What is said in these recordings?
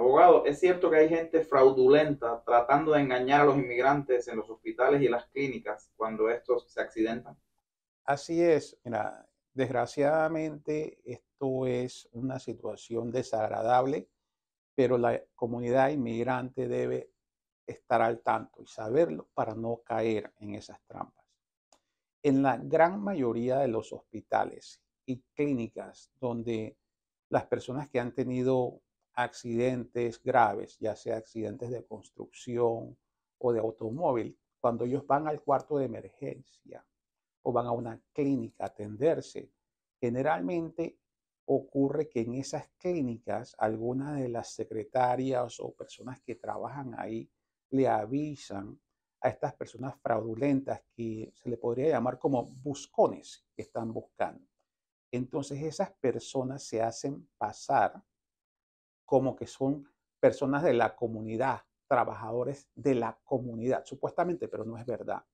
Abogado, ¿es cierto que hay gente fraudulenta tratando de engañar a los inmigrantes en los hospitales y las clínicas cuando estos se accidentan? Así es. desgraciadamente esto es una situación desagradable, pero la comunidad inmigrante debe estar al tanto y saberlo para no caer en esas trampas. En la gran mayoría de los hospitales y clínicas donde las personas que han tenido accidentes graves, ya sea accidentes de construcción o de automóvil, cuando ellos van al cuarto de emergencia o van a una clínica a atenderse, generalmente ocurre que en esas clínicas algunas de las secretarias o personas que trabajan ahí le avisan a estas personas fraudulentas que se le podría llamar como buscones que están buscando. Entonces esas personas se hacen pasar como que son personas de la comunidad, trabajadores de la comunidad, supuestamente, pero no es verdad.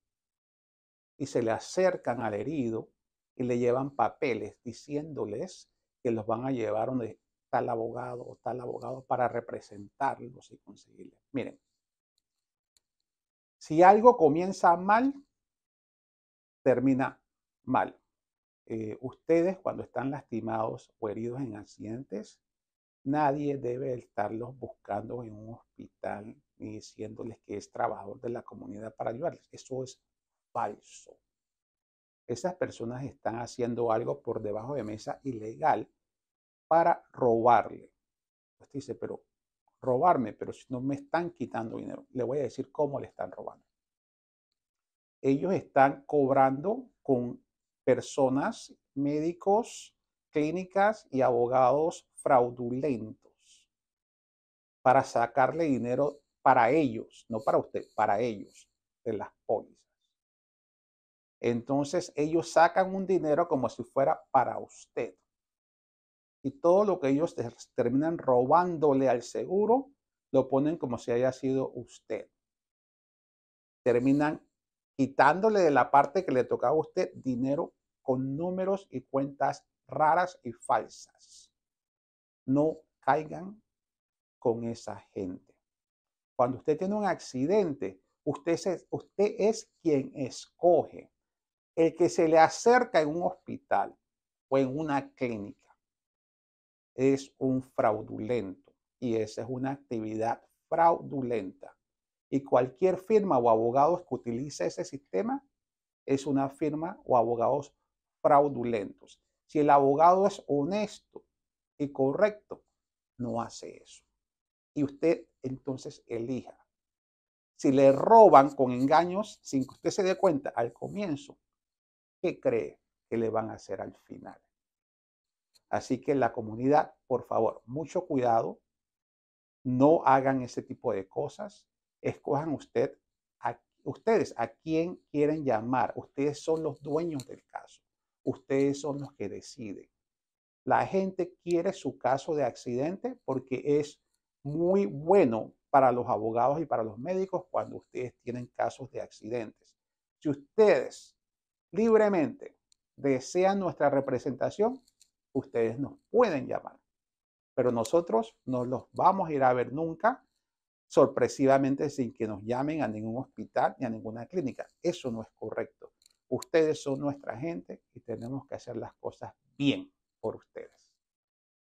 Y se le acercan al herido y le llevan papeles diciéndoles que los van a llevar donde está el abogado o tal abogado para representarlos y conseguirles. Miren, si algo comienza mal, termina mal. Eh, ustedes cuando están lastimados o heridos en accidentes, Nadie debe estarlos buscando en un hospital ni diciéndoles que es trabajador de la comunidad para ayudarles. Eso es falso. Esas personas están haciendo algo por debajo de mesa ilegal para robarle. Usted pues dice, pero robarme, pero si no me están quitando dinero, le voy a decir cómo le están robando. Ellos están cobrando con personas, médicos, clínicas y abogados fraudulentos para sacarle dinero para ellos, no para usted, para ellos, de las pólizas. Entonces ellos sacan un dinero como si fuera para usted. Y todo lo que ellos terminan robándole al seguro, lo ponen como si haya sido usted. Terminan quitándole de la parte que le tocaba a usted dinero con números y cuentas raras y falsas. No caigan con esa gente. Cuando usted tiene un accidente, usted, usted es quien escoge el que se le acerca en un hospital o en una clínica. Es un fraudulento y esa es una actividad fraudulenta. Y cualquier firma o abogados que utilice ese sistema es una firma o abogados fraudulentos. Si el abogado es honesto y correcto, no hace eso. Y usted entonces elija. Si le roban con engaños sin que usted se dé cuenta al comienzo, ¿qué cree que le van a hacer al final? Así que la comunidad, por favor, mucho cuidado. No hagan ese tipo de cosas. Escojan usted ustedes a quién quieren llamar. Ustedes son los dueños del caso ustedes son los que deciden. La gente quiere su caso de accidente porque es muy bueno para los abogados y para los médicos cuando ustedes tienen casos de accidentes. Si ustedes libremente desean nuestra representación, ustedes nos pueden llamar, pero nosotros no los vamos a ir a ver nunca sorpresivamente sin que nos llamen a ningún hospital ni a ninguna clínica. Eso no es correcto. Ustedes son nuestra gente tenemos que hacer las cosas bien por usted.